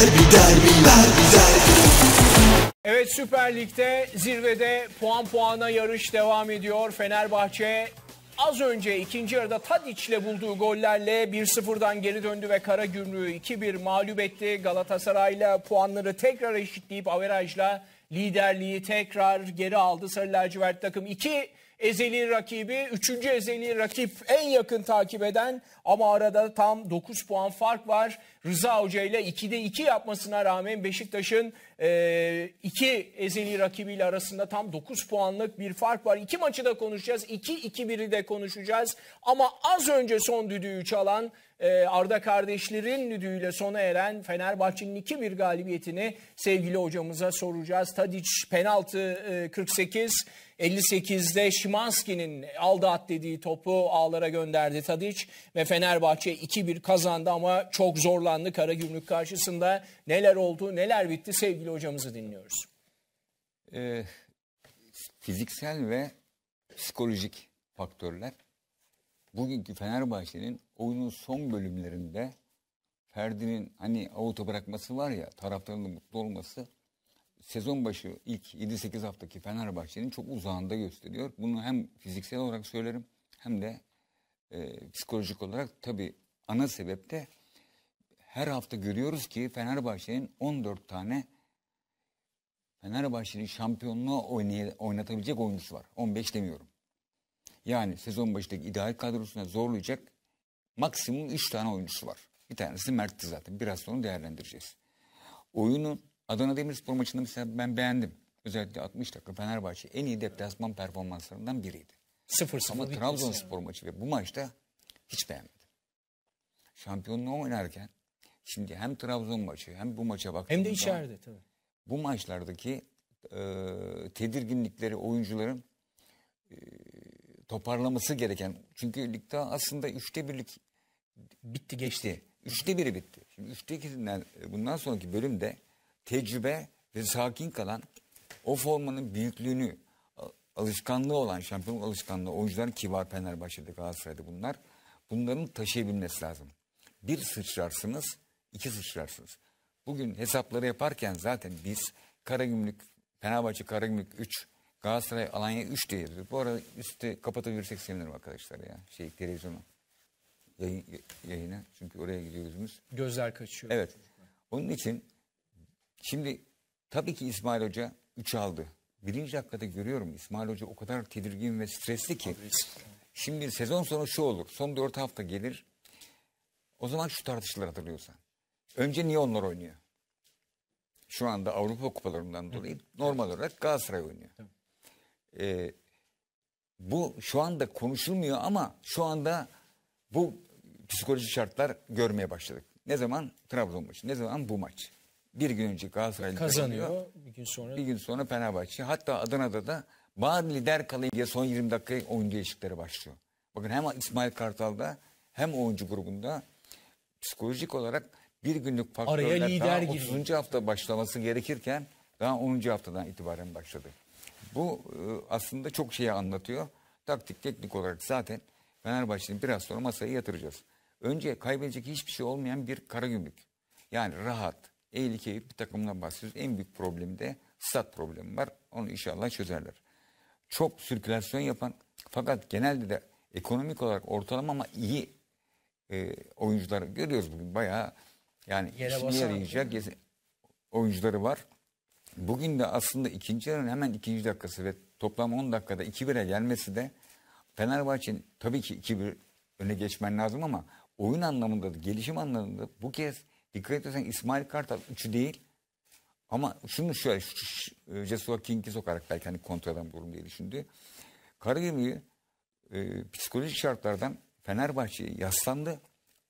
derbi derbi derbi derbi. Evet Süper Lig'de zirvede puan puana yarış devam ediyor. Fenerbahçe az önce ikinci yarıda Tadiç'le bulduğu gollerle 1-0'dan geri döndü ve Kara Gümrüğü 2-1 mağlup etti. Galatasaray'la puanları tekrar eşitleyip averajla liderliği tekrar geri aldı. Sarı lacivert takım 2 Ezeli rakibi, üçüncü ezeli rakip en yakın takip eden ama arada tam 9 puan fark var. Rıza Hoca ile 2'de 2 yapmasına rağmen Beşiktaş'ın e, iki ezeli rakibiyle arasında tam 9 puanlık bir fark var. İki maçı da konuşacağız. 2-2-1'i de konuşacağız. Ama az önce son düdüğü çalan ee, Arda kardeşlerin düdüğüyle sona eren Fenerbahçe'nin iki bir galibiyetini sevgili hocamıza soracağız. Tadic penaltı 48 e, 58'de Şimanski'nin aldı at dediği topu ağlara gönderdi Tadic ve Fenerbahçe 2-1 kazandı ama çok zorlandı Karagümrük karşısında. Neler oldu, neler bitti sevgili hocamızı dinliyoruz. E, fiziksel ve psikolojik faktörler bugünkü Fenerbahçe'nin oyunun son bölümlerinde Ferdi'nin hani avuta bırakması var ya taraftarın mutlu olması sezon başı ilk 7-8 haftaki Fenerbahçe'nin çok uzağında gösteriyor. Bunu hem fiziksel olarak söylerim hem de e, psikolojik olarak tabi ana sebep de her hafta görüyoruz ki Fenerbahçe'nin 14 tane Fenerbahçe'nin şampiyonluğa oynatabilecek oyuncusu var. 15 demiyorum. Yani sezon başındaki ideal kadrosuna zorlayacak maksimum 3 tane oyuncusu var. Bir tanesi Mert'ti zaten. Biraz sonra değerlendireceğiz. Oyunu Adana Demirspor maçında mesela ben beğendim. Özellikle 60 dakika Fenerbahçe en iyi deplasman performanslarından biriydi. 0-0 Ama Trabzonspor yani. maçı ve bu maçta hiç beğenmedim. Şampiyonluğu oynarken şimdi hem Trabzon maçı hem bu maça baktığımda hem de içeride tabii. Bu maçlardaki e, tedirginlikleri oyuncuların e, toparlaması gereken. Çünkü ligde aslında üçte birlik bitti geçti. Bitti. Üçte biri bitti. Şimdi üçte ikisinden e, bundan sonraki bölümde tecrübe ve sakin kalan o formanın büyüklüğünü alışkanlığı olan şampiyon alışkanlığı oyuncular oyuncuların kibar Fenerbahçe'de Galatasaray'da bunlar bunların taşıyabilmesi lazım. Bir sıçrarsınız, iki sıçrarsınız. Bugün hesapları yaparken zaten biz Karagümrük, Fenerbahçe Karagümrük 3, Galatasaray Alanya 3 diye yazıyor. Bu arada üstü kapatabilirsek sevinirim arkadaşlar ya. Şey televizyonu. Yayın, yayına. Çünkü oraya gidiyor gözümüz. Gözler kaçıyor. Evet. Onun için şimdi tabii ki İsmail Hoca 3 aldı. Birinci dakikada görüyorum İsmail Hoca o kadar tedirgin ve stresli ki. Şimdi sezon sonu şu olur. Son 4 hafta gelir. O zaman şu tartışılır hatırlıyorsan. Önce niye onlar oynuyor? Şu anda Avrupa kupalarından dolayı normal olarak Galatasaray oynuyor. Tabii e, bu şu anda konuşulmuyor ama şu anda bu psikolojik şartlar görmeye başladık. Ne zaman Trabzon maçı, ne zaman bu maç. Bir gün önce Galatasaray kazanıyor. kazanıyor. Bir gün sonra bir gün sonra Fenerbahçe. Hatta Adana'da da bari lider kalayım diye son 20 dakikaya oyuncu değişiklikleri başlıyor. Bakın hem İsmail Kartal'da hem oyuncu grubunda psikolojik olarak bir günlük faktörler Araya lider daha 30. Giriyor. hafta başlaması gerekirken daha 10. haftadan itibaren başladı. Bu e, aslında çok şeyi anlatıyor. Taktik teknik olarak zaten Fenerbahçe'nin biraz sonra masayı yatıracağız. Önce kaybedecek hiçbir şey olmayan bir kara gümrük. Yani rahat, eğil keyif bir takımdan bahsediyoruz. En büyük problemi de stat problemi var. Onu inşallah çözerler. Çok sirkülasyon yapan fakat genelde de ekonomik olarak ortalama ama iyi e, oyuncuları görüyoruz bugün. Bayağı yani yere yarayacak oyuncuları var bugün de aslında ikinci yarının hemen ikinci dakikası ve toplam 10 dakikada 2-1'e gelmesi de Fenerbahçe'nin tabii ki 2-1 öne geçmen lazım ama oyun anlamında da gelişim anlamında bu kez dikkat edersen İsmail Kartal 3'ü değil ama şunu şöyle şu, şu, şu e, King'i sokarak belki hani kontradan bulurum diye düşündü. Karagümrük'ü e, psikolojik şartlardan Fenerbahçe'ye yaslandı.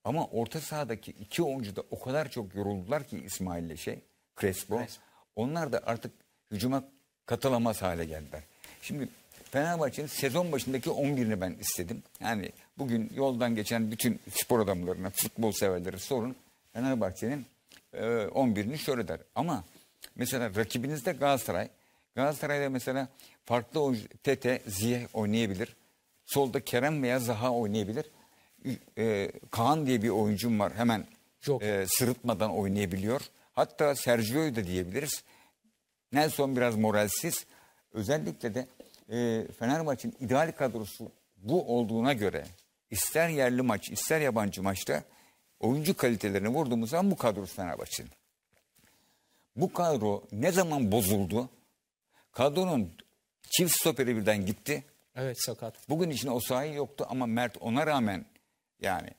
Ama orta sahadaki iki oyuncu da o kadar çok yoruldular ki İsmail'le şey Crespo. Crespo. Onlar da artık hücuma katılamaz hale geldiler. Şimdi Fenerbahçe'nin sezon başındaki 11'ini ben istedim. Yani bugün yoldan geçen bütün spor adamlarına, futbol severlere sorun. Fenerbahçe'nin e, 11'ini şöyle der. Ama mesela rakibiniz de Galatasaray. Galatasaray'da mesela farklı oyuncu Tete, Ziyeh oynayabilir. Solda Kerem veya Zaha oynayabilir. E, Kaan diye bir oyuncum var hemen Çok. E, sırıtmadan oynayabiliyor. Hatta Sergio'yu da diyebiliriz. Nelson biraz moralsiz. Özellikle de e, Fenerbahçe'nin ideal kadrosu bu olduğuna göre ister yerli maç ister yabancı maçta oyuncu kalitelerini vurduğumuz zaman bu kadro Fenerbahçe'nin. Bu kadro ne zaman bozuldu? Kadronun çift stoperi birden gitti. Evet sakat. Bugün için o sahi yoktu ama Mert ona rağmen yani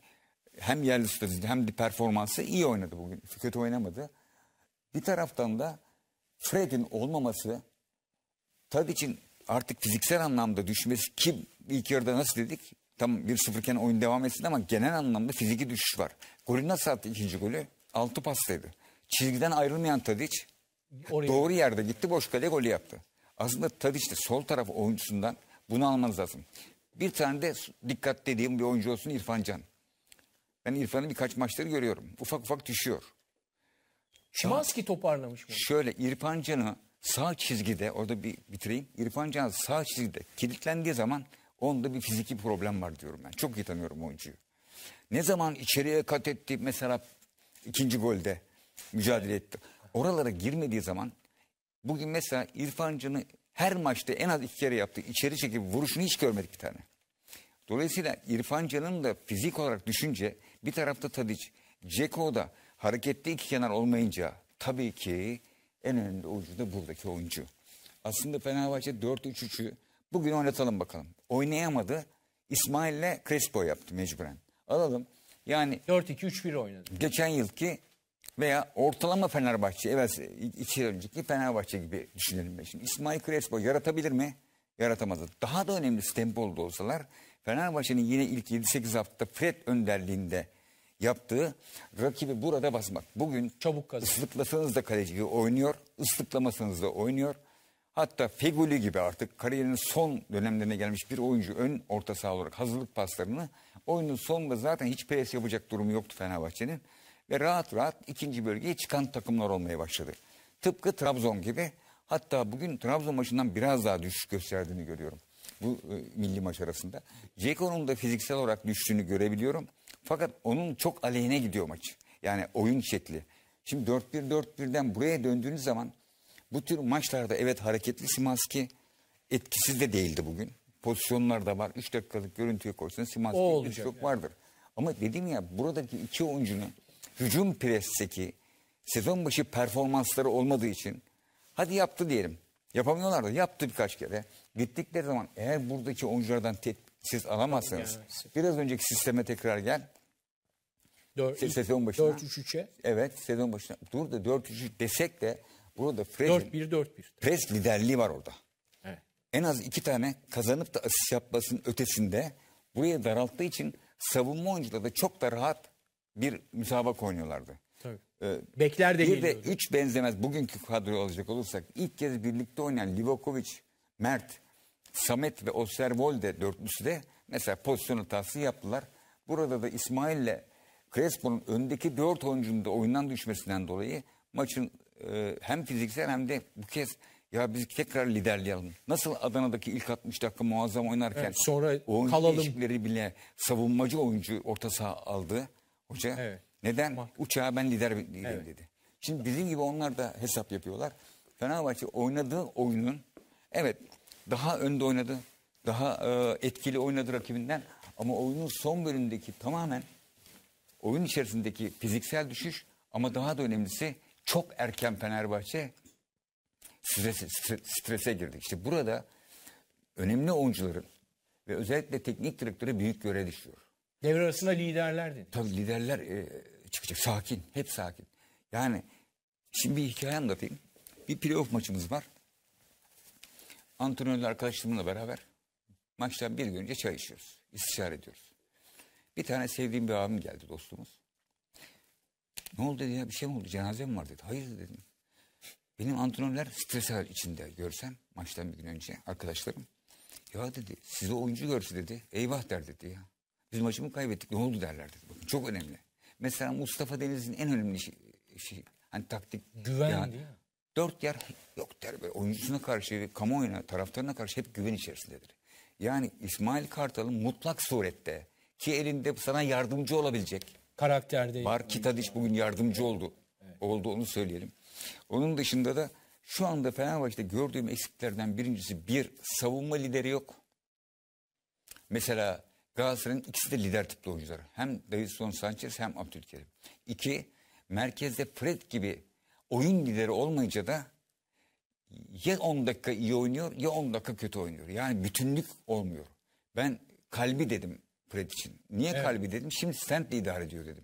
hem yerli stratejide hem de performansı iyi oynadı bugün. Kötü oynamadı. Bir taraftan da Fred'in olmaması Tadic'in artık fiziksel anlamda düşmesi ki ilk yarıda nasıl dedik? Tam bir sıfırken oyun devam etsin ama genel anlamda fiziki düşüş var. Golü nasıl attı ikinci golü? Altı pastaydı. Çizgiden ayrılmayan Tadic Oraya. doğru yerde gitti boş kale golü yaptı. Aslında Tadic de sol taraf oyuncusundan bunu almanız lazım. Bir tane de dikkat dediğim bir oyuncu olsun İrfan Can. Ben İrfan'ın birkaç maçları görüyorum. Ufak ufak düşüyor. Şimanski toparlamış mı? Şöyle İrfan Can'ı sağ çizgide orada bir bitireyim. İrfan Can sağ çizgide kilitlendiği zaman onda bir fiziki problem var diyorum ben. Çok iyi tanıyorum oyuncuyu. Ne zaman içeriye kat etti mesela ikinci golde mücadele etti. Oralara girmediği zaman bugün mesela İrfan Can'ı her maçta en az iki kere yaptı. içeri çekip vuruşunu hiç görmedik bir tane. Dolayısıyla İrfan Can'ın da fizik olarak düşünce bir tarafta Tadic, Ceko da hareketli iki kenar olmayınca tabii ki en önemli oyuncu da buradaki oyuncu. Aslında Fenerbahçe 4-3-3'ü bugün oynatalım bakalım. Oynayamadı. İsmail'le Crespo yaptı mecburen. Alalım. Yani 4-2-3-1 oynadı. Geçen yılki veya ortalama Fenerbahçe, evet iki yıl önceki Fenerbahçe gibi düşünelim. Şimdi İsmail Crespo yaratabilir mi? Yaratamadı. Daha da önemli tempolu olsalar Fenerbahçe'nin yine ilk 7-8 haftada Fred önderliğinde yaptığı rakibi burada basmak. Bugün çabuk kazan. ıslıklasanız da kaleci oynuyor, ıslıklamasanız da oynuyor. Hatta Feguli gibi artık kariyerinin son dönemlerine gelmiş bir oyuncu ön orta saha olarak hazırlık paslarını oyunun sonunda zaten hiç pres yapacak durumu yoktu Fenerbahçe'nin. Ve rahat rahat ikinci bölgeye çıkan takımlar olmaya başladı. Tıpkı Trabzon gibi hatta bugün Trabzon maçından biraz daha düşüş gösterdiğini görüyorum. Bu e, milli maç arasında. Ceko'nun da fiziksel olarak düştüğünü görebiliyorum. Fakat onun çok aleyhine gidiyor maç. Yani oyun şekli. Şimdi 4-1-4-1'den buraya döndüğünüz zaman bu tür maçlarda evet hareketli Simanski etkisiz de değildi bugün. Pozisyonlar da var. 3 dakikalık görüntüye koysanız Simanski çok yani. vardır. Ama dedim ya buradaki iki oyuncunun hücum presteki sezon başı performansları olmadığı için hadi yaptı diyelim. Yapamıyorlardı. Yaptı birkaç kere. Gittikleri zaman eğer buradaki oyunculardan siz alamazsınız. Biraz önceki sisteme tekrar gel. 4, Se sezon başına. 4-3-3'e. Evet sezon başına. Dur da 4-3-3 desek de burada Fred'in Fred liderliği var orada. Evet. En az iki tane kazanıp da asist yapmasının ötesinde buraya daralttığı için savunma oyuncuları da çok da rahat bir müsabaka oynuyorlardı. Tabii. Ee, Bekler de Bir de üç benzemez bugünkü kadro olacak olursak ilk kez birlikte oynayan Livakovic, Mert, Samet ve Osterwolde dörtlüsü de mesela pozisyon hatası yaptılar. Burada da İsmail'le Crespo'nun öndeki dört oyuncunun da oyundan düşmesinden dolayı maçın e, hem fiziksel hem de bu kez ya biz tekrar liderliği Nasıl Adana'daki ilk 60 dakika muazzam oynarken evet, sonra oyuncu kalalım. değişikleri bile savunmacı oyuncu orta saha aldı hoca. Evet. Neden? Bak. Uçağa ben lider evet. dedi. Şimdi bizim gibi onlar da hesap yapıyorlar. Fenerbahçe oynadığı oyunun evet daha önde oynadı. Daha e, etkili oynadı rakibinden. Ama oyunun son bölümündeki tamamen oyun içerisindeki fiziksel düşüş ama daha da önemlisi çok erken Fenerbahçe strese, strese girdi. İşte burada önemli oyuncuların ve özellikle teknik direktörü büyük görev düşüyor. Devre arasında liderlerdi. Tabii liderler e, çıkacak. Sakin. Hep sakin. Yani şimdi bir hikaye anlatayım. Bir playoff maçımız var antrenörler arkadaşlarımla beraber maçtan bir gün önce çay içiyoruz. İstişare ediyoruz. Bir tane sevdiğim bir abim geldi dostumuz. Ne oldu dedi ya bir şey mi oldu cenaze mi var dedi. Hayır dedim. Benim antrenörler stres içinde görsem maçtan bir gün önce arkadaşlarım. Ya dedi size oyuncu görse dedi eyvah der dedi ya. Biz maçımı kaybettik ne oldu derler dedi. Bakın çok önemli. Mesela Mustafa Deniz'in en önemli şey, şey hani taktik. Güven yani, değil mi? Dört yer yok der böyle oyuncusuna karşı ve kamuoyuna taraftarına karşı hep güven içerisindedir. Yani İsmail Kartal'ın mutlak surette ki elinde sana yardımcı olabilecek. Karakterde. var Tadiç bugün yardımcı oldu. Evet. Oldu onu söyleyelim. Onun dışında da şu anda Fenerbahçe'de gördüğüm eksiklerden birincisi bir savunma lideri yok. Mesela Galatasaray'ın ikisi de lider tipli oyuncuları. Hem Davidson Sanchez hem Abdülkerim. İki, merkezde Fred gibi oyun lideri olmayınca da ya 10 dakika iyi oynuyor ya 10 dakika kötü oynuyor. Yani bütünlük olmuyor. Ben kalbi dedim Fred için. Niye evet. kalbi dedim? Şimdi Stanley idare ediyor dedim.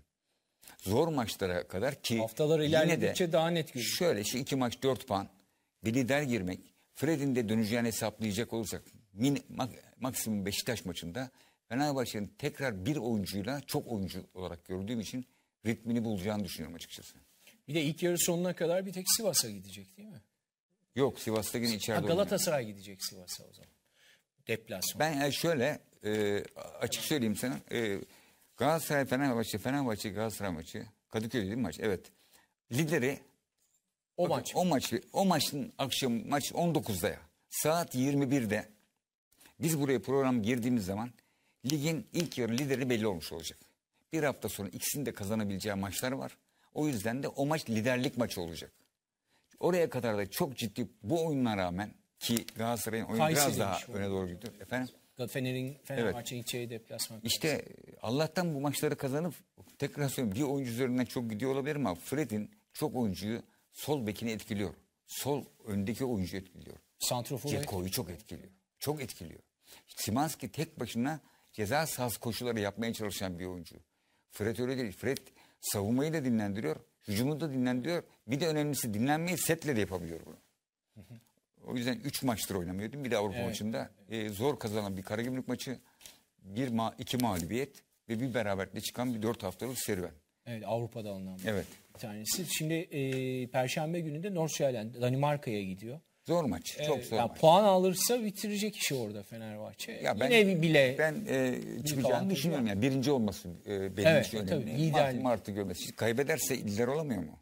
Zor maçlara kadar ki haftalar ilerledikçe de daha net görünüyor. Şöyle şu iki maç 4 puan bir lider girmek Fred'in de döneceğini hesaplayacak olursak min, mak, maksimum Beşiktaş maçında Fenerbahçe'nin tekrar bir oyuncuyla çok oyuncu olarak gördüğüm için ritmini bulacağını düşünüyorum açıkçası. Bir de ilk yarı sonuna kadar bir tek Sivas'a gidecek değil mi? Yok Sivas'ta yine içeride ha, Galatasaray oynuyor. gidecek Sivas'a o zaman. Deplasman. Ben yani e, şöyle e, açık söyleyeyim sana. E, Galatasaray Fenerbahçe, Fenerbahçe Galatasaray maçı. Kadıköy değil mi maç? Evet. Lideri o maç. O maç o maçın akşam maç 19'da ya. Saat 21'de biz buraya program girdiğimiz zaman ligin ilk yarı lideri belli olmuş olacak. Bir hafta sonra ikisini de kazanabileceği maçlar var. O yüzden de o maç liderlik maçı olacak. Oraya kadar da çok ciddi bu oyununa rağmen ki Galatasaray'ın oyunu Kayseri biraz daha öne doğru gidiyor. Efendim? Fener'in Fenerbahçe'nin evet. içeri deplasman. İşte Allah'tan bu maçları kazanıp tekrar söylüyorum bir oyuncu üzerinden çok gidiyor olabilir ama Fred'in çok oyuncuyu sol bekini etkiliyor. Sol öndeki oyuncu etkiliyor. Santrofor Ceko'yu çok etkiliyor. Çok etkiliyor. Simanski tek başına ceza sahası koşuları yapmaya çalışan bir oyuncu. Fred öyle değil. Fred Savunmayı da dinlendiriyor. Hücumu da dinlendiriyor. Bir de önemlisi dinlenmeyi setle de yapabiliyor bunu. O yüzden 3 maçtır oynamıyordum. Bir de Avrupa evet. maçında e, zor kazanan bir Karagümrük maçı. Bir ma iki mağlubiyet ve bir beraberlikle çıkan bir 4 haftalık serüven. Evet Avrupa'da alınan evet. bir tanesi. Şimdi e, Perşembe günü de Nordsjælland Danimarka'ya gidiyor. Zor maç. Ee, çok zor yani maç. Puan alırsa bitirecek işi orada Fenerbahçe. Ya ben, Yine bile ben e, çıkacağını düşünüyorum. Yani. Birinci olması e, benim evet, için önemli. Tabii, lider. Mart, Mart'ı görmesi. Kaybederse lider olamıyor mu?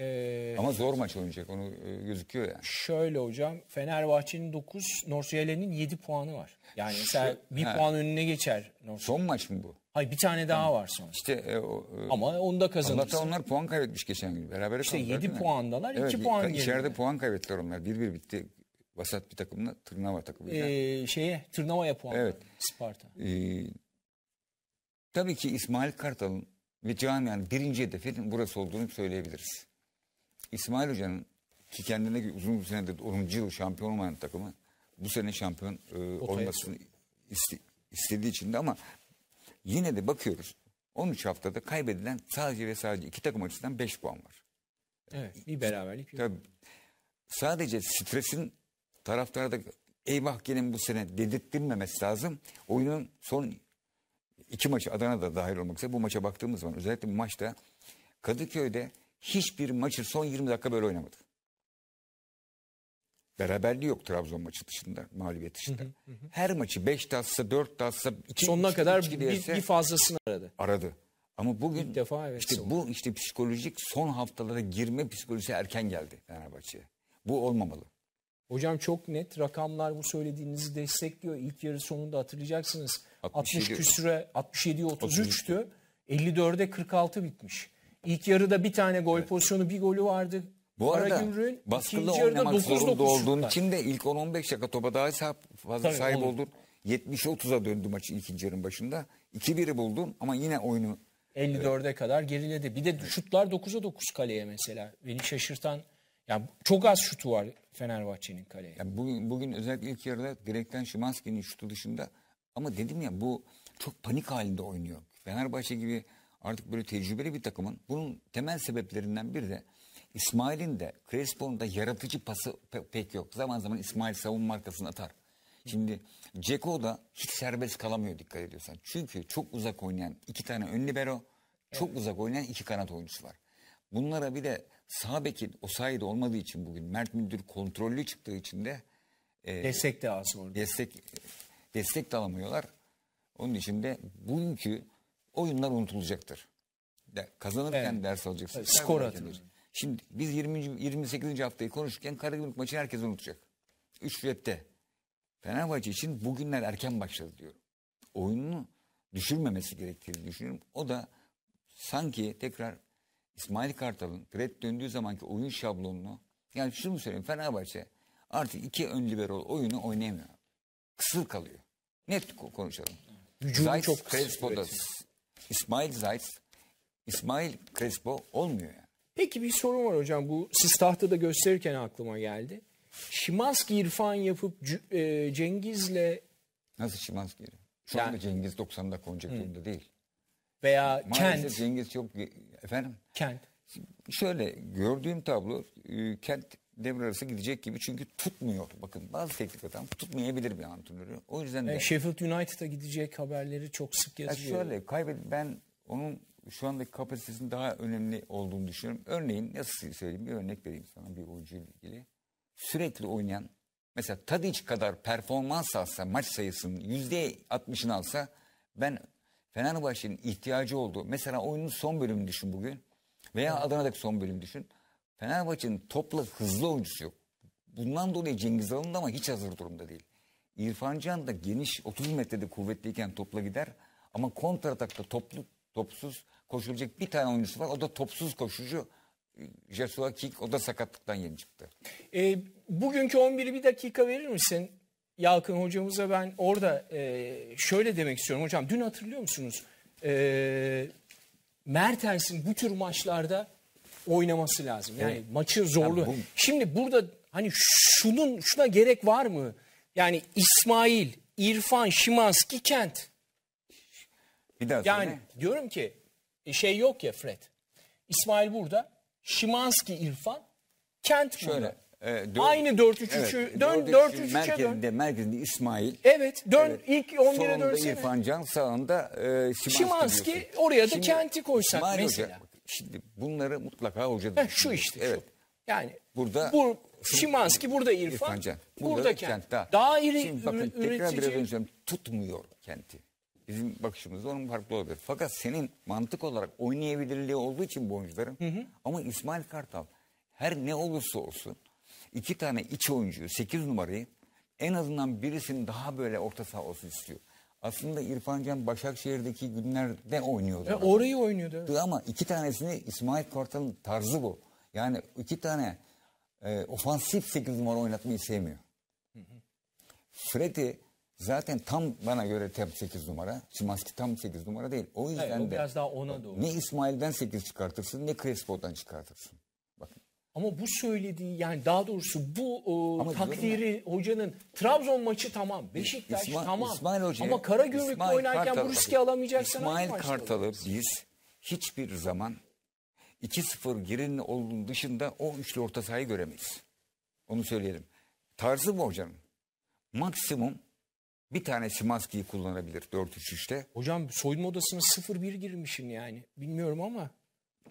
Ee, Ama zor maç oynayacak. Onu e, gözüküyor yani. Şöyle hocam. Fenerbahçe'nin 9, Norsiyelen'in 7 puanı var. Yani Şu, bir he. puan önüne geçer. Son maç mı bu? Ay bir tane daha var sonra. İşte e, o, e, ama onda da kazanırsın. Allah'tan onlar puan kaybetmiş geçen gün. Beraber İşte 7 puandalar, 2 evet, iki puan geride. İçeride puan kaybettiler onlar. 1-1 bitti. Vasat bir takımla Tırnava takımıyla. Ee, şeye Tırnava'ya puan. Evet. Sparta. Ee, tabii ki İsmail Kartal'ın ve camianın birinci hedefinin burası olduğunu söyleyebiliriz. İsmail Hoca'nın ki kendine uzun bir senedir 10. yıl şampiyon olmayan takımı bu sene şampiyon e, olmasını iste, istediği için de ama Yine de bakıyoruz 13 haftada kaybedilen sadece ve sadece iki takım açısından 5 puan var. Evet bir beraberlik. Tabii. Sadece stresin taraftarda eyvah gelin bu sene dedirttirmemesi lazım. Oyunun son iki maçı Adana'da dahil olmak üzere bu maça baktığımız zaman özellikle bu maçta Kadıköy'de hiçbir maçı son 20 dakika böyle oynamadı. Beraberliği yok Trabzon maçı dışında, mağlubiyet dışında. Hı hı hı. Her maçı 5 de atsa, 4 de 2 Sonuna kadar üç bir, bir fazlasını aradı. Aradı. Ama bugün İlk defa evet, işte bu işte psikolojik son haftalara girme psikolojisi erken geldi Fenerbahçe'ye. Bu olmamalı. Hocam çok net rakamlar bu söylediğinizi destekliyor. İlk yarı sonunda hatırlayacaksınız. 67. 60 küsüre 67 33'tü. 53. 54'e 46 bitmiş. İlk yarıda bir tane gol evet. pozisyonu, bir golü vardı. Bu arada Karagümrük'ün baskılı ikinci yarıda oynamak 9-9 zorunda olduğun şutlar. için de ilk 10-15 dakika topa daha sahip, fazla Tabii, sahip oldun. 70-30'a döndü maçı ikinci yarının başında. 2-1'i buldun ama yine oyunu 54'e kadar geriledi. Bir de şutlar 9'a 9 kaleye mesela. Beni şaşırtan yani çok az şutu var Fenerbahçe'nin kaleye. Yani bugün, bugün özellikle ilk yarıda direkten Şimanski'nin şutu dışında ama dedim ya bu çok panik halinde oynuyor. Fenerbahçe gibi artık böyle tecrübeli bir takımın bunun temel sebeplerinden biri de İsmail'in de Crespo'nun da yaratıcı pası pe pek yok. Zaman zaman İsmail savunma markasını atar. Şimdi Ceko da hiç serbest kalamıyor dikkat ediyorsan. Çünkü çok uzak oynayan iki tane ön libero, çok evet. uzak oynayan iki kanat oyuncusu var. Bunlara bir de sağ bekin o sayede olmadığı için bugün Mert Müdür kontrollü çıktığı için de e, destek de az orada. Destek destek de alamıyorlar. Onun için de bugünkü oyunlar unutulacaktır. De, kazanırken evet. ders alacaksın. Evet, skor atılır. Şimdi biz 20. 28. haftayı konuşurken Karagümrük maçını herkes unutacak. Üç rette. Fenerbahçe için bugünler erken başladı diyorum. Oyununu düşürmemesi gerektiğini düşünüyorum. O da sanki tekrar İsmail Kartal'ın Fred döndüğü zamanki oyun şablonunu yani şunu söyleyeyim Fenerbahçe artık iki ön libero oyunu oynayamıyor. Kısır kalıyor. Net konuşalım. Zayt, çok Crespo'da. İsmail Zayt, İsmail Crespo olmuyor yani. Peki bir sorun var hocam. Bu siz tahtada gösterirken aklıma geldi. Şimanski irfan yapıp e, Cengiz'le... Nasıl Şimanski? Şu yani, anda Cengiz 90'da konjektüründe değil. Veya Maalesef Kent. Maalesef Cengiz yok Efendim? Kent. Şöyle gördüğüm tablo e, Kent devre arası gidecek gibi çünkü tutmuyor. Bakın bazı teknik adam tutmayabilir bir antrenörü. O yüzden e, de... E, Sheffield United'a gidecek haberleri çok sık yazıyor. Ya şöyle kaybet ben onun şu andaki kapasitesinin daha önemli olduğunu düşünüyorum. Örneğin nasıl söyleyeyim bir örnek vereyim sana bir oyuncu ile ilgili. Sürekli oynayan mesela Tadic kadar performans alsa maç sayısının yüzde altmışını alsa ben Fenerbahçe'nin ihtiyacı olduğu mesela oyunun son bölümünü düşün bugün veya evet. Adana'daki son bölümünü düşün. Fenerbahçe'nin topla hızlı oyuncusu yok. Bundan dolayı Cengiz alındı ama hiç hazır durumda değil. İrfan Can da geniş 30 metrede kuvvetliyken topla gider ama kontratakta toplu topsuz koşulacak bir tane oyuncusu var. O da topsuz koşucu. Jesua Kik o da sakatlıktan yeni çıktı. E, bugünkü 11'i bir dakika verir misin? Yalkın hocamıza ben orada e, şöyle demek istiyorum. Hocam dün hatırlıyor musunuz? E, Mertens'in bu tür maçlarda oynaması lazım. Yani evet. maçın zorluğu. Yani bu... Şimdi burada hani şunun şuna gerek var mı? Yani İsmail, İrfan, Şimanski, Kent. Bir daha yani söyle. diyorum ki e, şey yok ya Fred. İsmail burada. Şimanski İrfan. Kent Şöyle. burada. E, dört, Aynı 4-3-3'ü evet, dön 4-3-3'e merkezinde, dön. Merkezinde İsmail. Evet dön evet, ilk 11'e dönsene. Solunda İrfan Can sağında e, Şimanski. Şimanski oraya da şimdi, Kent'i koysak İsmail mesela. Hoca, şimdi bunları mutlaka hoca da. Şu işte evet. şu. Yani burada bu, Şimanski burada İrfan, İrfan Can. Burada, burada Kent. Kent daha, daha iri Şimdi bakın tekrar biraz önce tutmuyor Kent'i. Bizim bakışımızda onun farklı olabilir. Fakat senin mantık olarak oynayabilirliği olduğu için bu oyuncuların hı hı. ama İsmail Kartal her ne olursa olsun iki tane iç oyuncuyu sekiz numarayı en azından birisinin daha böyle orta saha olsun istiyor. Aslında İrfan Can Başakşehir'deki günlerde oynuyordu. E, orayı oynuyordu. Ama iki tanesini İsmail Kartal'ın tarzı bu. Yani iki tane e, ofansif sekiz numara oynatmayı sevmiyor. Hı hı. Freddy Zaten tam bana göre tam 8 numara. Şimanski tam 8 numara değil. O yüzden Hayır, o de biraz daha ona doğru. ne İsmail'den 8 çıkartırsın ne Crespo'dan çıkartırsın. Bakın. Ama bu söylediği yani daha doğrusu bu o, takdiri hocanın Trabzon maçı tamam, Beşiktaş İsma, tamam. İsmail Hoca, Ama Karagümrük'te oynarken Kartal, bu riski alamayacaksın. İsmail Kartal'ı biz hiçbir zaman 2-0 girin olduğunun dışında o üçlü orta sahayı göremeyiz. Onu söyleyelim. Tarzı bu hocanın. Maksimum bir tanesi maskeyi kullanabilir 4-3-3'te. Hocam soyunma odasına 0-1 girmişsin yani. Bilmiyorum ama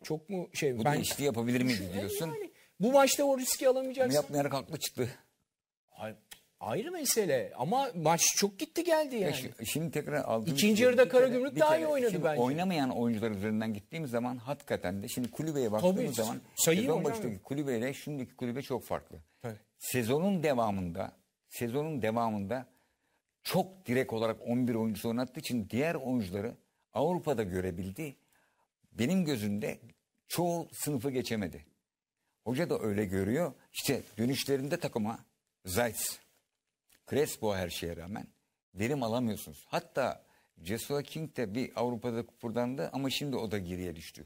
çok mu şey... Bunu ben... işte yapabilir miyim diyorsun. Yani, bu maçta o riski alamayacaksın. Bunu yapmayarak haklı çıktı. Hayır. Ayrı mesele ama maç çok gitti geldi yani. Ya şimdi, tekrar aldım. İkinci şey, yarıda Karagümrük daha iyi oynadı bence. Oynamayan oyuncular üzerinden gittiğimiz zaman hakikaten de şimdi kulübeye baktığımız Tabii, zaman sezon hocam. başındaki kulübeyle şimdiki kulübe çok farklı. Tabii. Sezonun devamında sezonun devamında çok direkt olarak 11 oyuncusu oynattığı için diğer oyuncuları Avrupa'da görebildi. Benim gözümde çoğu sınıfı geçemedi. Hoca da öyle görüyor. İşte dönüşlerinde takıma Zayt, Crespo her şeye rağmen verim alamıyorsunuz. Hatta Joshua King de bir Avrupa'da kıpırdandı ama şimdi o da geriye düştü.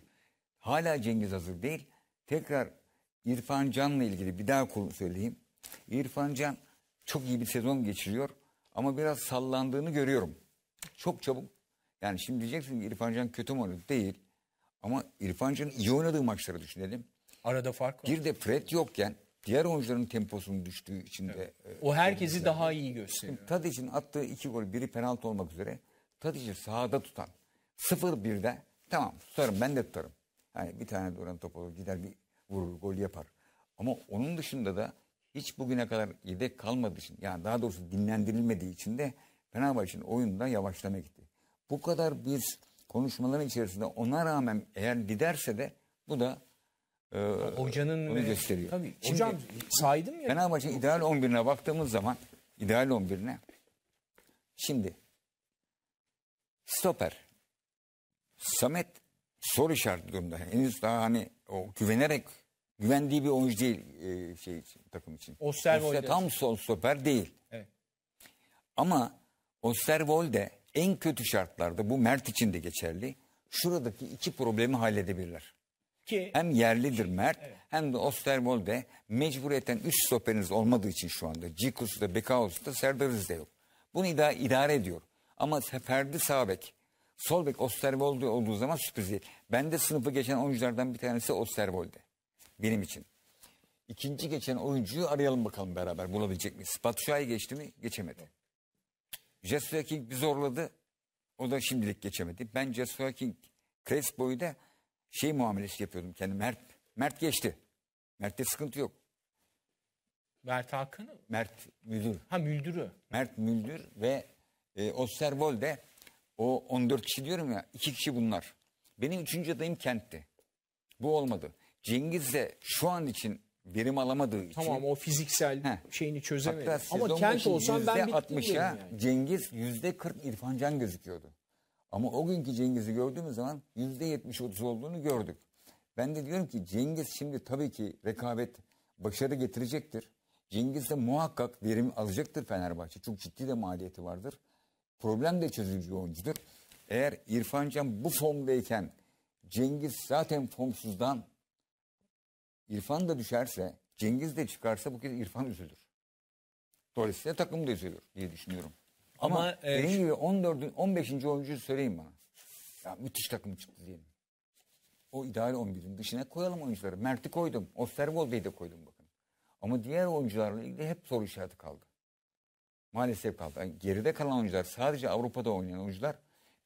Hala Cengiz hazır değil. Tekrar İrfan Can'la ilgili bir daha söyleyeyim. İrfan Can çok iyi bir sezon geçiriyor ama biraz sallandığını görüyorum. Çok çabuk. Yani şimdi diyeceksin ki İrfan Can kötü mü oynadı? Değil. Ama İrfan Can'ın iyi oynadığı maçları düşünelim. Arada fark var. Bir de Fred yokken diğer oyuncuların temposunun düştüğü içinde. Evet. E, o herkesi e, daha iyi gösteriyor. Tadic'in attığı iki gol biri penaltı olmak üzere Tadic'i sahada tutan 0-1'de tamam tutarım ben de tutarım. Yani bir tane duran top olur gider bir vurur gol yapar. Ama onun dışında da hiç bugüne kadar yedek kalmadığı için yani daha doğrusu dinlendirilmediği için de Fenerbahçe'nin oyunda yavaşlama gitti. Bu kadar bir konuşmaların içerisinde ona rağmen eğer giderse de bu da e, hocanın bunu gösteriyor. Tabii, Şimdi, hocam saydım ya. Fenerbahçe ideal 11'ine baktığımız zaman ideal 11'ine Şimdi stoper Samet soru işareti durumda. Henüz daha hani o güvenerek güvendiği bir oyuncu değil e, şey için, takım için. Osterwolde. Tam sol stoper değil. Evet. Ama Osterwolde en kötü şartlarda bu Mert için de geçerli. Şuradaki iki problemi halledebilirler. Ki, hem yerlidir Mert evet. hem de Osterwolde mecburiyeten üç stoperiniz olmadığı için şu anda. Cikus da Bekaos da Serdarız da yok. Bunu idare, idare ediyor. Ama Ferdi sağbek, solbek Sol Osterwolde olduğu zaman sürpriz değil. Ben de sınıfı geçen oyunculardan bir tanesi Osterwolde benim için. İkinci geçen oyuncuyu arayalım bakalım beraber bulabilecek miyiz? Batuşay'ı geçti mi? Geçemedi. Jesua King bir zorladı. O da şimdilik geçemedi. Ben Jesua King Crespo'yu da şey muamelesi yapıyordum kendim. Mert, Mert geçti. Mert'te sıkıntı yok. Mert Hakan'ı? Mert Müldür. Ha Müldür'ü. Mert Müldür ve e, Osterwol de o 14 kişi diyorum ya iki kişi bunlar. Benim üçüncü adayım Kent'ti. Bu olmadı. Cengiz de şu an için verim alamadığı için. Tamam o fiziksel Heh. şeyini çözemedi. Ama kent olsan ben bittim yani. Cengiz yüzde 40 İrfan Can gözüküyordu. Ama o günkü Cengiz'i gördüğümüz zaman yüzde 70-30 olduğunu gördük. Ben de diyorum ki Cengiz şimdi tabii ki rekabet başarı getirecektir. Cengiz de muhakkak verim alacaktır Fenerbahçe. Çok ciddi de maliyeti vardır. Problem de çözücü oyuncudur. Eğer İrfan Can bu formdayken Cengiz zaten formsuzdan İrfan da düşerse, Cengiz de çıkarsa bu kez İrfan üzülür. Dolayısıyla takım da üzülür diye düşünüyorum. Ama, Ama e, gibi 14. 15. oyuncu söyleyeyim bana. Ya müthiş takım çıktı diyelim. O ideal 11'in dışına koyalım oyuncuları. Mert'i koydum. Osterwolde'yi de koydum bakın. Ama diğer oyuncularla ilgili hep soru işareti kaldı. Maalesef kaldı. Yani geride kalan oyuncular sadece Avrupa'da oynayan oyuncular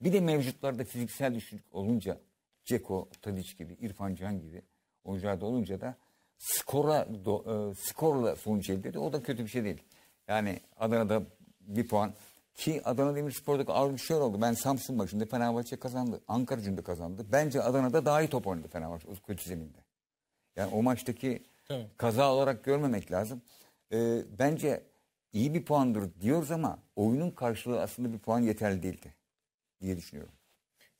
bir de mevcutlarda fiziksel düşüklük olunca Ceko, Tadic gibi, İrfan Can gibi oyuncularda olunca da skora do, e, skorla sonuç elde ediyor. O da kötü bir şey değil. Yani Adana'da bir puan ki Adana Demirspor'daki ağır şöyle oldu. Ben Samsun maçında Fenerbahçe kazandı. Ankara cünde kazandı. Bence Adana'da daha iyi top oynadı Fenerbahçe o kötü zeminde. Yani o maçtaki Tabii. kaza olarak görmemek lazım. Ee, bence iyi bir puandır diyoruz ama oyunun karşılığı aslında bir puan yeterli değildi diye düşünüyorum.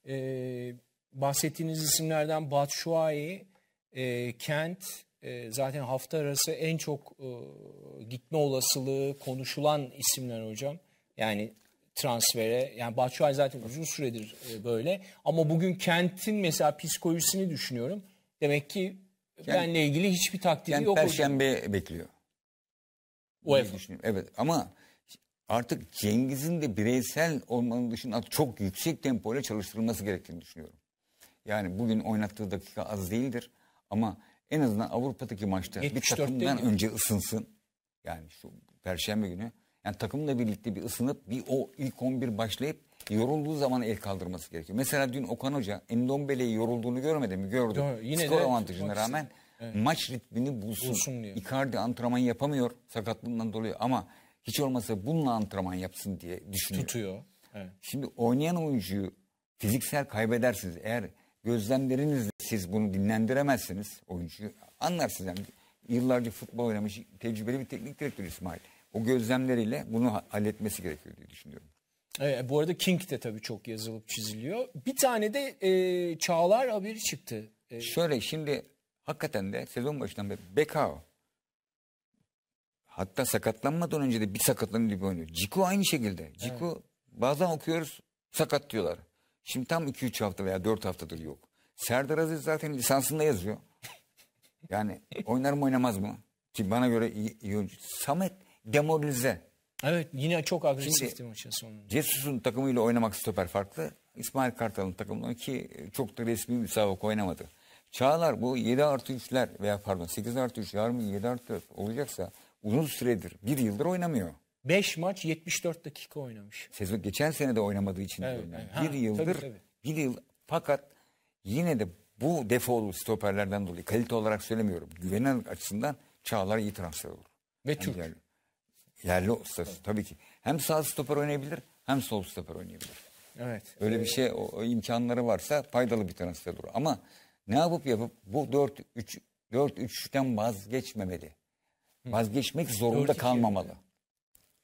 Ee, bahsettiğiniz isimlerden Batshuayi e, kent e, zaten hafta arası en çok e, gitme olasılığı konuşulan isimler hocam. Yani transfere yani Batshuayi zaten uzun süredir e, böyle ama bugün kentin mesela psikolojisini düşünüyorum. Demek ki yani, benle ilgili hiçbir takdiri yani yok. Perşembe hocam. bekliyor. UEFA. Evet ama artık Cengiz'in de bireysel olmanın dışında çok yüksek tempoyla çalıştırılması gerektiğini düşünüyorum. Yani bugün oynattığı dakika az değildir. Ama en azından Avrupa'daki maçta bir takımdan değil. önce ısınsın. Yani şu perşembe günü. Yani takımla birlikte bir ısınıp bir o ilk 11 başlayıp yorulduğu zaman el kaldırması gerekiyor. Mesela dün Okan Hoca Endombele'yi yorulduğunu görmedi mi? Gördü. Skor de, avantajına maç, rağmen evet. maç ritmini bulsun. bulsun diyor. Icardi antrenman yapamıyor sakatlığından dolayı ama hiç olmazsa bununla antrenman yapsın diye düşünüyor. Tutuyor. Evet. Şimdi oynayan oyuncuyu fiziksel kaybedersiniz. Eğer gözlemlerinizle siz bunu dinlendiremezsiniz oyuncu. Anlarsınız yani yıllarca futbol oynamış tecrübeli bir teknik direktör İsmail. O gözlemleriyle bunu halletmesi gerekiyor diye düşünüyorum. E, bu arada King de tabii çok yazılıp çiziliyor. Bir tane de e, Çağlar haberi çıktı. E, Şöyle şimdi hakikaten de sezon başından beri Bekao hatta sakatlanmadan önce de bir sakatlanıp gibi oynuyor. Ciku aynı şekilde. Ciku evet. bazen okuyoruz sakat diyorlar. Şimdi tam 2-3 hafta veya 4 haftadır yok. Serdar Aziz zaten lisansında yazıyor. Yani oynar mı oynamaz mı? Ki bana göre iyi, iyi oyuncu. Samet demoralize. Evet yine çok agresifti maçın sonunda. Cesus'un takımıyla oynamak stoper farklı. İsmail Kartal'ın takımından ki çok da resmi bir müsabaka oynamadı. Çağlar bu 7 artı 3'ler veya pardon 8 artı 3 yarın 7 artı 4 olacaksa uzun süredir bir yıldır oynamıyor. 5 maç 74 dakika oynamış. Sezon geçen sene de oynamadığı için evet, diyorum yani. Evet. Bir yıldır tabii, tabii. bir yıl fakat yine de bu defolu stoperlerden dolayı kalite olarak söylemiyorum. Güvenen açısından Çağlar iyi transfer olur. Ve yani Türk. Yerli, yerli ustası evet. tabii ki. Hem sağ stoper oynayabilir hem sol stoper oynayabilir. Evet. Öyle ee... bir şey o, o imkanları varsa faydalı bir transfer olur. Ama ne yapıp yapıp bu 4 3 4 3'ten vazgeçmemeli. Vazgeçmek zorunda kalmamalı.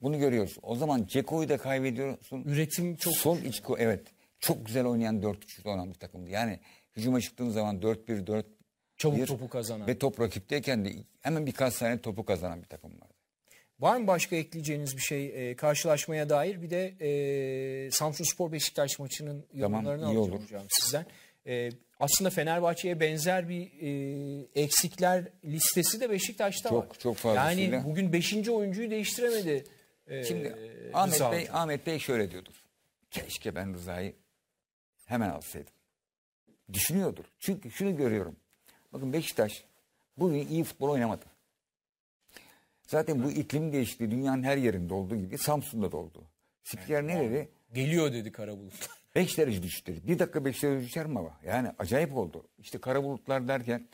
Bunu görüyoruz. O zaman Ceko'yu da kaybediyorsun. Üretim çok Sol iç evet çok güzel oynayan 4-3'lü olan bir takımdı. Yani hücuma çıktığın zaman 4-1, 4 Çabuk bir, topu kazanan. Ve top rakipteyken de hemen birkaç saniye topu kazanan bir takım vardı. Var mı başka ekleyeceğiniz bir şey e, karşılaşmaya dair? Bir de e, Samsun Spor Beşiktaş maçının yorumlarını tamam, alacağım olur. hocam sizden. E, aslında Fenerbahçe'ye benzer bir e, eksikler listesi de Beşiktaş'ta çok, var. Çok çok fazla. Yani söyle. bugün 5. oyuncuyu değiştiremedi. E, Şimdi Ahmet Bey, Ahmet Bey şöyle diyordur. Keşke ben Rıza'yı hemen alsaydım. Düşünüyordur. Çünkü şunu görüyorum. Bakın Beşiktaş bugün iyi futbol oynamadı. Zaten bu iklim değişti. Dünyanın her yerinde olduğu gibi Samsun'da da oldu. Spiker ne dedi? Geliyor dedi Karabulut. 5 derece düştü dedi. Bir dakika 5 derece düşer mi hava? Yani acayip oldu. İşte kara bulutlar derken.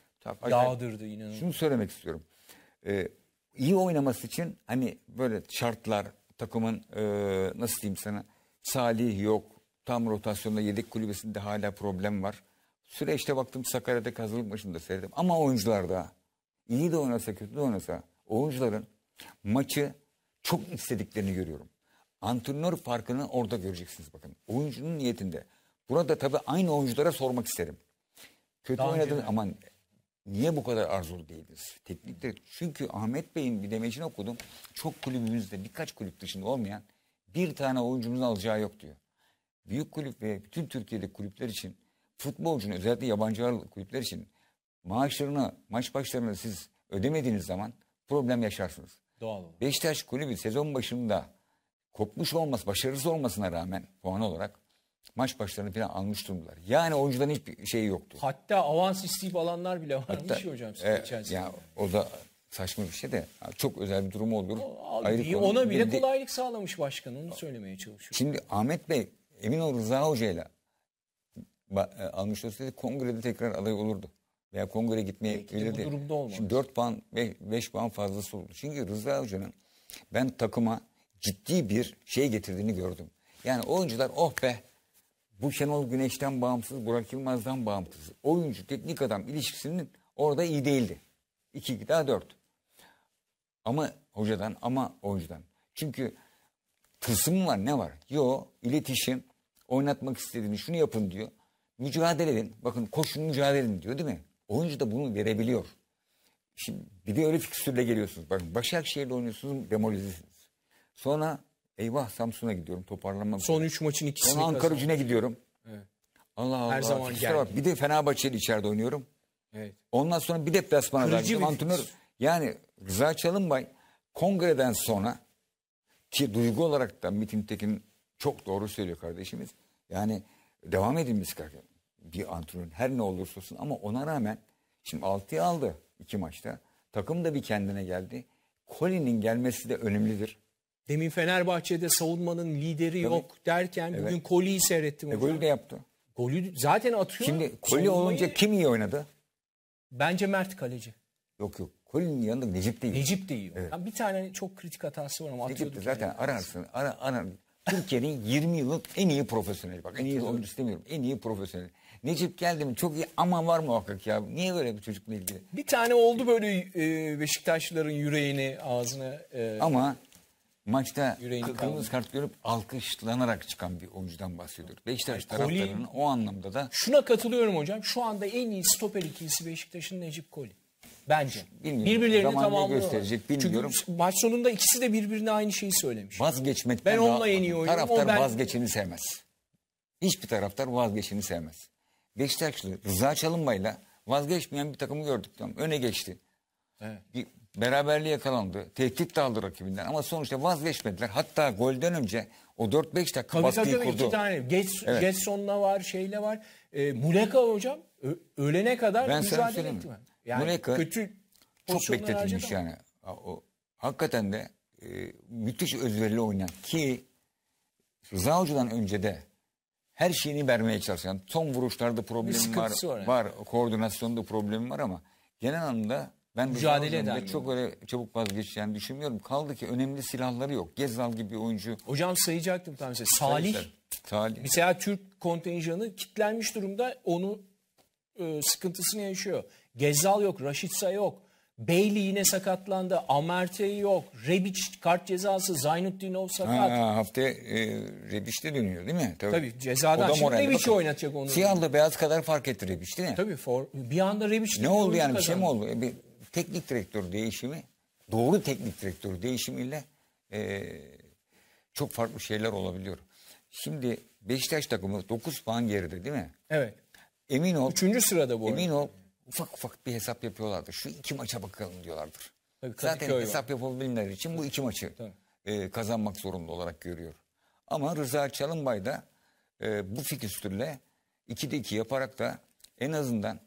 Yağdırdı inanın. Şunu söylemek istiyorum. Ee, iyi oynaması için hani böyle şartlar takımın e, nasıl diyeyim sana salih yok Tam rotasyonda yedek kulübesinde hala problem var. Süreçte baktım Sakarya'da hazırlık maçında seyrettim. Ama da iyi de oynasa kötü de oynasa oyuncuların maçı çok istediklerini görüyorum. Antrenör farkını orada göreceksiniz bakın. Oyuncunun niyetinde. Burada tabii aynı oyunculara sormak isterim. Kötü Daha oynadın aman niye bu kadar arzulu değildiniz? Teknikte çünkü Ahmet Bey'in bir demecini okudum. Çok kulübümüzde birkaç kulüp dışında olmayan bir tane oyuncumuzun alacağı yok diyor büyük kulüp ve bütün Türkiye'de kulüpler için futbolcunun özellikle yabancı kulüpler için maaşlarını maç başlarını siz ödemediğiniz zaman problem yaşarsınız. Doğal olarak. Beşiktaş kulübü sezon başında kopmuş olması, başarısız olmasına rağmen puan olarak maç başlarını falan almış durumdalar. Yani oyuncudan hiçbir şey yoktu. Hatta avans isteyip alanlar bile varmış Hatta, ya hocam e, Ya, o da saçma bir şey de çok özel bir durum olur. O, Ayrı ona bile kolaylık sağlamış başkan onu söylemeye çalışıyorum. Şimdi Ahmet Bey emin ol Rıza Hoca ile almış olsaydı kongrede tekrar aday olurdu. Veya kongre gitmeye bilirdi. Bu durumda olmadı. Şimdi 4 puan, 5 puan fazlası oldu. Çünkü Rıza Hoca'nın ben takıma ciddi bir şey getirdiğini gördüm. Yani oyuncular oh be bu Şenol Güneş'ten bağımsız, Burak Yılmaz'dan bağımsız. Oyuncu, teknik adam ilişkisinin orada iyi değildi. 2 daha 4. Ama hocadan ama oyuncudan. Çünkü Tılsım var ne var? Yo iletişim oynatmak istediğini şunu yapın diyor. Mücadele edin. Bakın koşun mücadele edin diyor değil mi? Oyuncu da bunu verebiliyor. Şimdi bir de öyle fikstürle geliyorsunuz. Bakın Başakşehir'de oynuyorsunuz demolizesiniz. Sonra eyvah Samsun'a gidiyorum toparlanmak. Son şey. üç maçın ikisini Sonra Ankara gücüne gidiyorum. Evet. Allah Allah. Her zaman geldi. Bir de Fenerbahçe'de içeride oynuyorum. Evet. Ondan sonra bir de deplasmana verdim. Antrenör yani Rıza Çalınbay kongreden sonra ki duygu olarak da Metin Tekin çok doğru söylüyor kardeşimiz. Yani devam edin biz bir antrenör her ne olursa olsun ama ona rağmen şimdi 6'yı aldı iki maçta. Takım da bir kendine geldi. Colin'in gelmesi de önemlidir. Demin Fenerbahçe'de savunmanın lideri Tabii. yok derken evet. bugün Koli'yi seyrettim. E, golü de yaptı. Golü zaten atıyor. Şimdi Koli olunca kim iyi oynadı? Bence Mert kaleci. Yok yok. Colin'in yanında Necip de iyi. Necip de iyi. Evet. Yani bir tane hani çok kritik hatası var ama Necip de zaten yani. ararsın. Ara, arar. Türkiye'nin 20 yıllık en iyi profesyoneli. Bak en iyi oyuncu istemiyorum. En iyi profesyonel. Necip geldi mi çok iyi ama var muhakkak ya. Niye böyle bir çocukla ilgili? Bir tane oldu böyle e, Beşiktaşlıların yüreğini ağzına. E, ama maçta kırmızı kart görüp alkışlanarak çıkan bir oyuncudan bahsediyoruz. Beşiktaş yani taraftarının o anlamda da. Şuna katılıyorum hocam. Şu anda en iyi stoper ikilisi Beşiktaş'ın Necip Koli. Bence. Bilmiyorum. Birbirlerini tamamlıyorlar. gösterecek bilmiyorum. Çünkü maç sonunda ikisi de birbirine aynı şeyi söylemiş. Vazgeçmekten Ben onunla en iyi oynuyorum, Taraftar ben- vazgeçeni sevmez. Hiçbir taraftar vazgeçeni sevmez. Beşiktaşlı Rıza Çalınmay'la vazgeçmeyen bir takımı gördük. Tamam, öne geçti. Evet. Bir beraberliğe yakalandı. Tehdit de aldı rakibinden ama sonuçta vazgeçmediler. Hatta golden önce o 4-5 dakika Tabii baskıyı tabii kurdu. iki tane. Geç, Evet. Getson'la var, şeyle var. E, Muleka hocam ö- ölene kadar Ben mücadele etti. Yani Buraya kötü çok bekletilmiş yani. O, hakikaten de e, müthiş özverili oynayan ki Rıza Hoca'dan önce de her şeyini vermeye çalışan son vuruşlarda problem var, var, yani. var koordinasyonda problem var ama genel anlamda ben mücadele eder. Çok öyle çabuk vazgeçeceğini düşünmüyorum. Kaldı ki önemli silahları yok. Gezal gibi bir oyuncu. Hocam sayacaktım tam size. Salih. Salih. Mesela Türk kontenjanı kitlenmiş durumda. Onu e, sıkıntısını yaşıyor. Gezzal yok, Raşitsa yok. Bailey yine sakatlandı. Amerte yok. Rebiç kart cezası. Zainuddinov sakat. Ha, ha haftaya e, Rebic de dönüyor değil mi? Tabii, Tabii cezadan şimdi Rebic'i oynatacak onu. Siyahlı beyaz kadar fark etti Rebic değil mi? Tabii for, bir anda Rebic Ne oldu yani bir şey mi oldu? E, bir teknik direktör değişimi doğru teknik direktör değişimiyle e, çok farklı şeyler olabiliyor. Şimdi Beşiktaş takımı 9 puan geride değil mi? Evet. Emin ol. Üçüncü sırada bu. Emin arada. ol ufak ufak bir hesap yapıyorlardır. Şu iki maça bakalım diyorlardır. Tabii, Zaten hesap var. yapabilmeleri için bu iki maçı e, kazanmak zorunda olarak görüyor. Ama Rıza Çalınbay da e, bu fikstürle 2'de 2 yaparak da en azından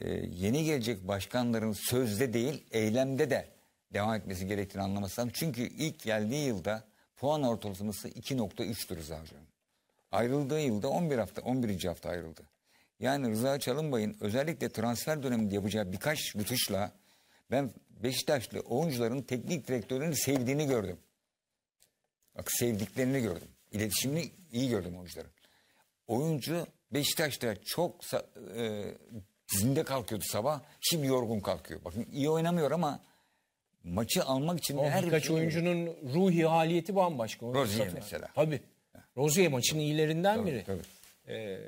e, yeni gelecek başkanların sözde değil eylemde de devam etmesi gerektiğini anlamasam. Çünkü ilk geldiği yılda puan ortalaması 2.3'tür Rıza Hocam. Ayrıldığı yılda 11 hafta 11. hafta ayrıldı. Yani Rıza Çalınbay'ın özellikle transfer döneminde yapacağı birkaç rutuşla ben Beşiktaşlı oyuncuların teknik direktörünü sevdiğini gördüm. Bak sevdiklerini gördüm. İletişimini iyi gördüm oyuncuların. Oyuncu Beşiktaş'ta çok e, dizinde kalkıyordu sabah. Şimdi yorgun kalkıyor. Bakın iyi oynamıyor ama maçı almak için o her birkaç şey... oyuncunun ruhi haliyeti bambaşka. Rozier mesela. Tabii. Rozier maçının iyilerinden tabii, biri. Tabii. Ee,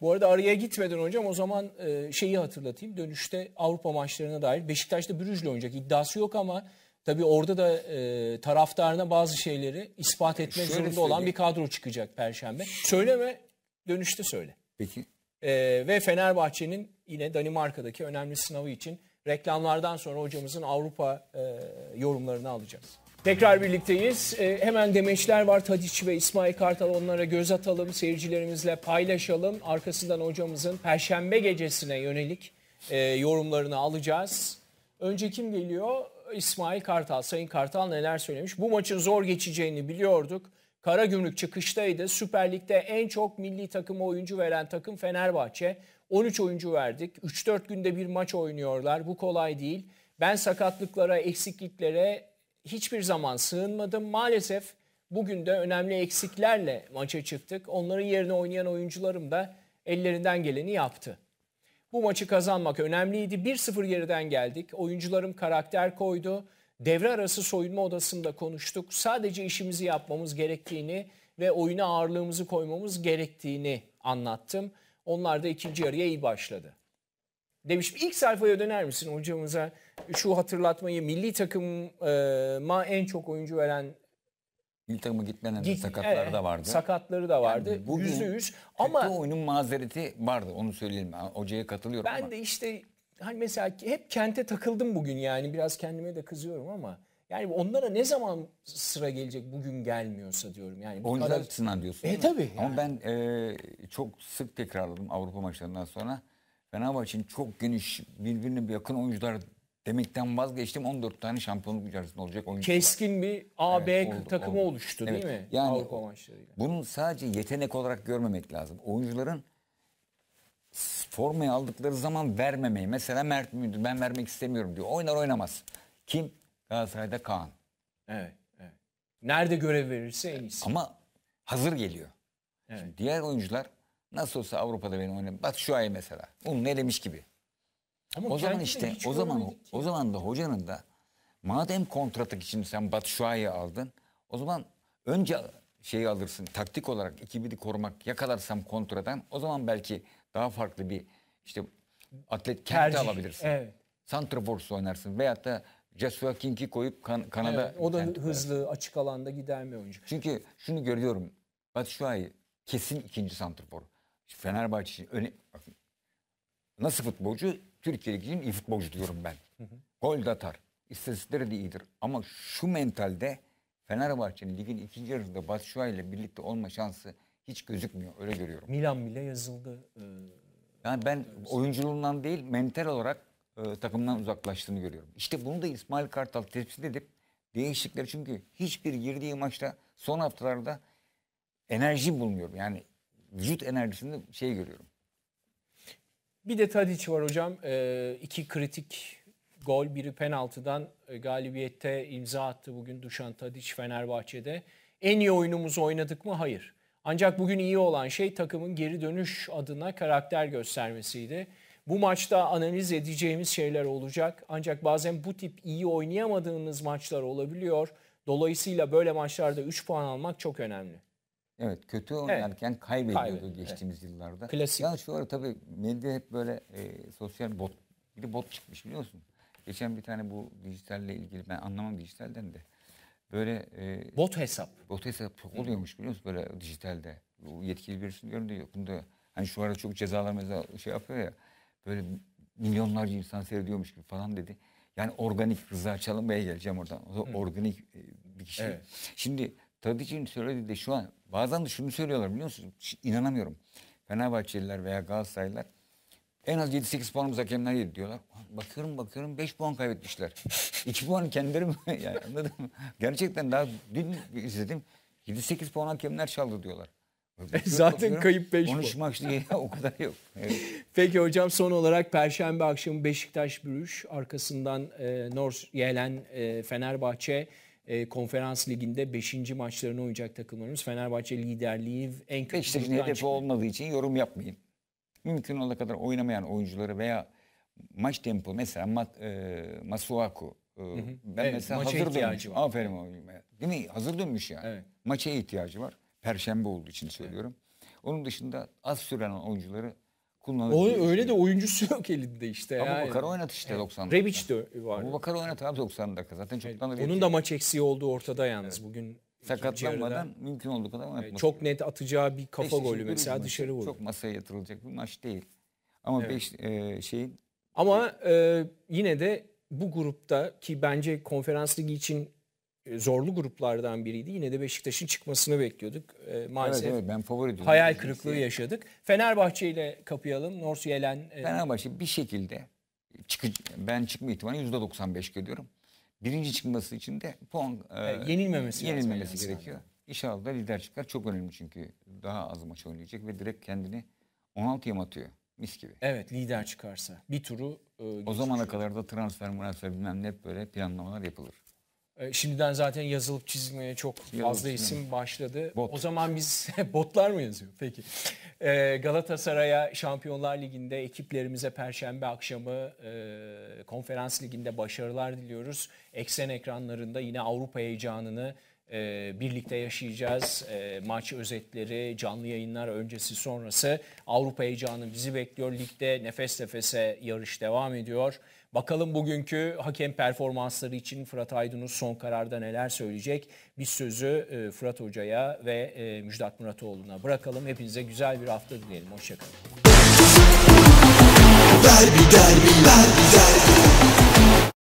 bu arada araya gitmeden hocam o zaman e, şeyi hatırlatayım. Dönüşte Avrupa maçlarına dair Beşiktaş'ta Brüj'le oynayacak iddiası yok ama tabii orada da e, taraftarına bazı şeyleri ispat etmek Şöyle zorunda olan bir kadro çıkacak Perşembe. Söyleme dönüşte söyle. Peki. E, ve Fenerbahçe'nin yine Danimarka'daki önemli sınavı için reklamlardan sonra hocamızın Avrupa e, yorumlarını alacağız. Tekrar birlikteyiz. Ee, hemen demeçler var. Tadiç ve İsmail Kartal onlara göz atalım, seyircilerimizle paylaşalım. Arkasından hocamızın Perşembe gecesine yönelik e, yorumlarını alacağız. Önce kim geliyor? İsmail Kartal. Sayın Kartal neler söylemiş? Bu maçın zor geçeceğini biliyorduk. Kara gümrük çıkıştaydı. Süper Lig'de en çok milli takıma oyuncu veren takım Fenerbahçe. 13 oyuncu verdik. 3-4 günde bir maç oynuyorlar. Bu kolay değil. Ben sakatlıklara, eksikliklere hiçbir zaman sığınmadım. Maalesef bugün de önemli eksiklerle maça çıktık. Onların yerine oynayan oyuncularım da ellerinden geleni yaptı. Bu maçı kazanmak önemliydi. 1-0 geriden geldik. Oyuncularım karakter koydu. Devre arası soyunma odasında konuştuk. Sadece işimizi yapmamız gerektiğini ve oyuna ağırlığımızı koymamız gerektiğini anlattım. Onlar da ikinci yarıya iyi başladı demişim. İlk sayfaya döner misin hocamıza? Şu hatırlatmayı milli takıma en çok oyuncu veren Milli takıma gitmeden Git, sakatları e, da vardı. Sakatları da vardı. Yani bugün yüzde yüz. Ama oyunun mazereti vardı. Onu söyleyelim. Hocaya katılıyorum ben ama. Ben de işte hani mesela hep kente takıldım bugün yani. Biraz kendime de kızıyorum ama. Yani onlara ne zaman sıra gelecek bugün gelmiyorsa diyorum. Yani Oyuncular kadar... diyorsun. E tabii. Yani. Ama ben e, çok sık tekrarladım Avrupa maçlarından sonra. Fenerbahçe'nin çok geniş birbirine yakın oyuncular demekten vazgeçtim. 14 tane şampiyonluk içerisinde olacak oyuncular. Keskin bir AB evet, oldu, takımı oldu. oluştu evet. değil mi? Yani Avrupa Bunu sadece yetenek olarak görmemek lazım. Oyuncuların formayı aldıkları zaman vermemeyi. Mesela Mert Müdür ben vermek istemiyorum diyor. Oynar oynamaz. Kim? Galatasaray'da Kaan. Evet. evet. Nerede görev verirse en iyisi. Ama hazır geliyor. Evet. Şimdi diğer oyuncular Nasıl olsa Avrupa'da benim oynadığım. Bak şu ay mesela. ne demiş gibi. Ama o zaman işte o zaman o, zaman da hocanın da madem kontratı için sen Batu Şua'yı aldın o zaman önce şeyi alırsın taktik olarak ikibidi korumak yakalarsam kontradan o zaman belki daha farklı bir işte atlet kendi alabilirsin. Evet. Santraforce oynarsın veyahut da Joshua King'i koyup kan Kanada... Evet, o da hızlı tutarsın. açık alanda gider mi oyuncu. Çünkü şunu görüyorum Batu Şua'yı kesin ikinci santrafor. Fenerbahçe öne, nasıl futbolcu? Türkiye Ligi'nin iyi futbolcu diyorum ben. Gol de atar. İstatistikleri de iyidir. Ama şu mentalde Fenerbahçe'nin ligin ikinci yarısında Batshuayi ile birlikte olma şansı hiç gözükmüyor. Öyle görüyorum. Milan bile yazıldı. Ee, yani ben e, oyunculuğundan değil mental olarak e, takımdan uzaklaştığını görüyorum. İşte bunu da İsmail Kartal tespit edip değişiklikler çünkü hiçbir girdiği maçta son haftalarda enerji bulmuyor. Yani vücut enerjisinde şey görüyorum. Bir de Tadic var hocam. E, iki kritik gol, biri penaltıdan e, galibiyette imza attı bugün Duşan Tadic Fenerbahçe'de. En iyi oyunumuzu oynadık mı? Hayır. Ancak bugün iyi olan şey takımın geri dönüş adına karakter göstermesiydi. Bu maçta analiz edeceğimiz şeyler olacak. Ancak bazen bu tip iyi oynayamadığınız maçlar olabiliyor. Dolayısıyla böyle maçlarda 3 puan almak çok önemli. Evet kötü oynarken evet. kaybediyordu Kaybet, geçtiğimiz evet. yıllarda. Klasik. Yani şu ara tabii medya hep böyle e, sosyal bot. Bir de bot çıkmış biliyorsun. Geçen bir tane bu dijitalle ilgili ben anlamam dijitalden de. Böyle e, bot hesap. Bot hesap çok oluyormuş biliyor musun böyle dijitalde. Bu yetkili birisini görünce yok. Bunda hani şu ara çok cezalar mesela şey yapıyor ya. Böyle milyonlarca insan seyrediyormuş gibi falan dedi. Yani organik Rıza Çalınbay'a geleceğim oradan. O da organik e, bir kişi. Evet. Şimdi Tadic'in söylediği de şu an Bazen de şunu söylüyorlar biliyor musunuz? İnanamıyorum. Fenerbahçeliler veya Galatasaraylılar en az 7-8 puanımız hakemler yedi diyorlar. Bakıyorum bakıyorum 5 puan kaybetmişler. 2 puan kendileri mi? yani anladın mı? Gerçekten daha dün izledim. 7-8 puan hakemler çaldı diyorlar. Bakıyorum, Zaten kayıp 5 puan. 13 maç diye o kadar yok. Evet. Peki hocam son olarak Perşembe akşamı Beşiktaş Bürüş arkasından e, Nors Yelen e, Fenerbahçe e, konferans liginde 5. maçlarını oynayacak takımlarımız. Fenerbahçe liderliği en kötü. Beşiktaş'ın hedefi olmadığı için yorum yapmayın. Mümkün olduğu kadar oynamayan oyuncuları veya maç tempo mesela mat, e, Masuaku. E, ben evet, mesela maça hazır dönmüş. Var. Aferin oğlum. Değil mi? Hazır dönmüş yani. Evet. Maça ihtiyacı var. Perşembe olduğu için söylüyorum. Evet. Onun dışında az süren oyuncuları kullanabiliyor. Oy, öyle de oyuncusu yok elinde işte. Ama yani. Bakar oynat işte evet. 90 Rebic de var. Bu Bakar oynat abi 90 dakika. Zaten çoktan da Onun da maç eksiği olduğu ortada yalnız evet. bugün. Sakatlanmadan mümkün olduğu kadar oynatmak. Evet, çok net atacağı bir kafa beş golü mesela maçı. dışarı vurdu. Çok masaya yatırılacak bir maç değil. Ama evet. beş e, şeyin... Ama e, yine de bu grupta ki bence konferans ligi için e, zorlu gruplardan biriydi. Yine de Beşiktaş'ın çıkmasını bekliyorduk. E, maalesef evet, evet, ben favori hayal kırıklığı yaşadık. Fenerbahçe ile kapayalım. Norsiyelen e, Fenerbahçe bir şekilde çıkı, ben çıkma ihtimali %95 görüyorum. Birinci çıkması için de puan e, e yenilmemesi, yenilmemesi gerekiyor. İnşallah da lider çıkar. Çok önemli çünkü daha az maç oynayacak ve direkt kendini 16'ya mı atıyor? Mis gibi. Evet lider çıkarsa. Bir turu e, O zamana kadar da transfer, transfer bilmem ne böyle planlamalar yapılır. Ee, şimdiden zaten yazılıp çizilmeye çok fazla Yazılmış, isim başladı. Bot. O zaman biz botlar mı yazıyor? Peki. Ee, Galatasaray'a Şampiyonlar Ligi'nde ekiplerimize Perşembe akşamı e, Konferans Ligi'nde başarılar diliyoruz. Eksen ekranlarında yine Avrupa heyecanını e, birlikte yaşayacağız. E, maç özetleri, canlı yayınlar öncesi sonrası Avrupa heyecanı bizi bekliyor. Ligde nefes nefese yarış devam ediyor. Bakalım bugünkü hakem performansları için Fırat Aydın'ın son kararda neler söyleyecek? Biz sözü e, Fırat Hoca'ya ve e, Müjdat Muratoğlu'na bırakalım. Hepinize güzel bir hafta dileyelim. Hoşçakalın. Derbi, derbi, derbi, derbi.